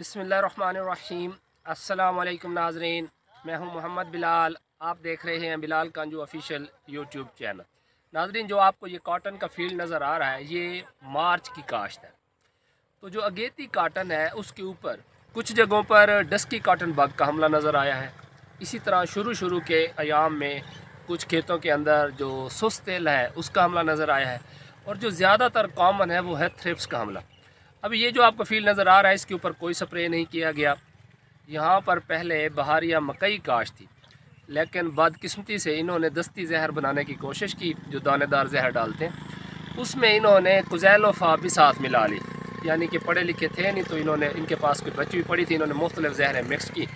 बसमीम अल्लाम नाजरीन मैं हूं मोहम्मद बिलाल आप देख रहे हैं Bilal Kanju official YouTube channel नाजरीन जो आपको ये कॉटन का फील्ड नज़र आ रहा है ये मार्च की काश्त है तो जो अगेती काटन है उसके ऊपर कुछ जगहों पर डस्की काटन बग का हमला नज़र आया है इसी तरह शुरू शुरू के आयाम में कुछ खेतों के अंदर जो सुस्त तेल है उसका हमला नज़र आया है और जो ज़्यादातर कॉमन है वो है थ्रिप्स का हमला अब ये जो आपको फील नज़र आ रहा है इसके ऊपर कोई स्प्रे नहीं किया गया यहाँ पर पहले बहार या मकई काश थी लेकिन बदकस्मती से इन्होंने दस्ती जहर बनाने की कोशिश की जो दानेदार जहर डालते हैं उसमें इन्होंने कुजैलोफा भी साथ मिला ली यानी कि पढ़े लिखे थे नहीं तो इन्होंने इनके पास कोई बची हुई पड़ी थी इन्होंने मुख्तलि जहरें मिक्स की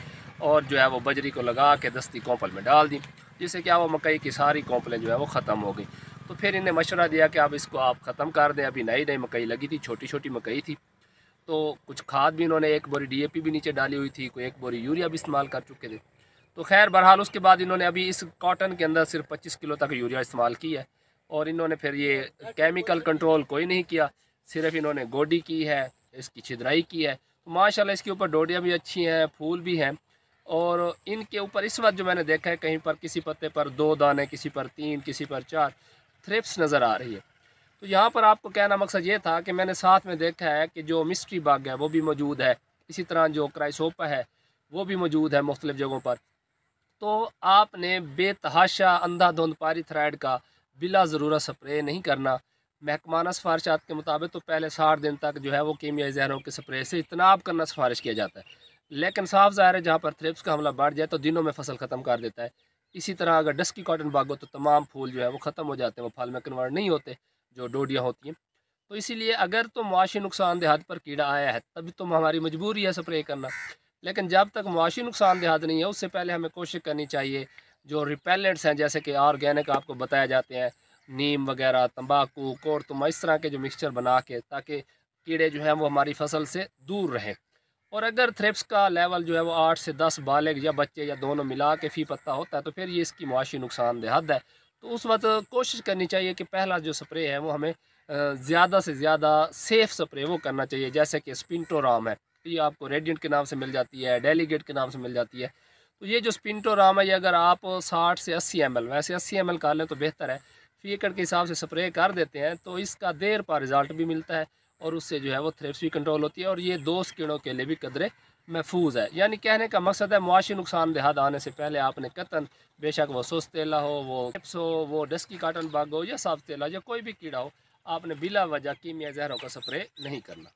और जो है वो बजरी को लगा के दस्ती कौपल में डाल दी जिससे क्या वो मकई की सारी कौपलें जो है वो ख़त्म हो गई तो फिर इन्हें मशवरा दिया कि अब इसको आप ख़त्म कर दें अभी नई नई मकई लगी थी छोटी छोटी मकई थी तो कुछ खाद भी इन्होंने एक बोरी डीएपी भी नीचे डाली हुई थी कोई एक बोरी यूरिया भी इस्तेमाल कर चुके थे तो खैर बहरहाल उसके बाद इन्होंने अभी इस कॉटन के अंदर सिर्फ पच्चीस किलो तक यूरिया इस्तेमाल की है और इन्होंने फिर ये केमिकल कंट्रोल कोई नहीं किया सिर्फ इन्होंने गोडी की है इसकी छिदराई की है तो माशाल्लाह इसके ऊपर डोडियाँ भी अच्छी हैं फूल भी हैं और इनके ऊपर इस वक्त जो मैंने देखा है कहीं पर किसी पत्ते पर दो दाने किसी पर तीन किसी पर चार थ्रिप्स नज़र आ रही है तो यहाँ पर आपको कहना मकसद ये था कि मैंने साथ में देखा है कि जो मिस्ट्री बाग है वो भी मौजूद है इसी तरह जो क्राइसोपा है वो भी मौजूद है मुख्तलिफ़ जगहों पर तो आपने बेतहाशा अंधाधुंध पारीथ्राइड का बिला ज़रूरत स्प्रे नहीं करना महकमाना सिफारशात के मुताबिक तो पहले साठ दिन तक जो है वो कीमियाई जहरों के स्प्रे से इतनाब करना सिफारिश किया जाता है लेकिन साफ ज़ाहिर है जहाँ पर थ्रिप्स का हमला बढ़ जाए तो दिनों में फसल ख़त्म कर देता है इसी तरह अगर डस्की कॉटन बागो तो तमाम फूल जो है वो ख़त्म हो जाते हैं वो फल में कन्वर्ट नहीं होते जो डोडियाँ होती हैं तो इसीलिए अगर तो मुआशी नुकसान देहात पर कीड़ा आया है तभी तो हमारी मजबूरी है स्प्रे करना लेकिन जब तक मुआशी नुकसान देहात नहीं है उससे पहले हमें कोशिश करनी चाहिए जो रिपेलेंट्स हैं जैसे कि ऑर्गेनिक आपको बताए जाते हैं नीम वगैरह तंबाकू कोरतुमा तो इस तरह के जो मिक्सचर बना के ताकि कीड़े जो हैं वो हमारी फसल से दूर रहें और अगर थ्रेप्स का लेवल जो है वो आठ से दस बालग या बच्चे या दोनों मिला के फी पत्ता होता है तो फिर ये इसकी मुआशी नुकसान देहद है तो उस वक्त कोशिश करनी चाहिए कि पहला जो स्प्रे है वो हमें ज़्यादा से ज़्यादा सेफ़ स्प्रे वो करना चाहिए जैसे कि स्पिनटोराम है ये आपको रेडियंट के नाम से मिल जाती है डेलीगेट के नाम से मिल जाती है तो ये जो स्पिनटोराम है ये अगर आप साठ से अस्सी एम वैसे अस्सी एम का लें तो बेहतर है फी एकड़ के हिसाब से स्प्रे कर देते हैं तो इसका देर पर रिज़ल्ट भी मिलता है और उससे जो है वो थ्रेप्स भी कंट्रोल होती है और ये दोस्त कीड़ों के लिए भी कदरे महफूज है यानी कहने का मकसद है मुआशी नुकसान देहाद आने से पहले आपने कतन बेशक वो सुस्त तेला हो वो टिप्स हो वो डस्की काटन बाग हो या साफ तेला या कोई भी कीड़ा हो आपने बिला वजह कीमिया जहरों का स्प्रे नहीं करना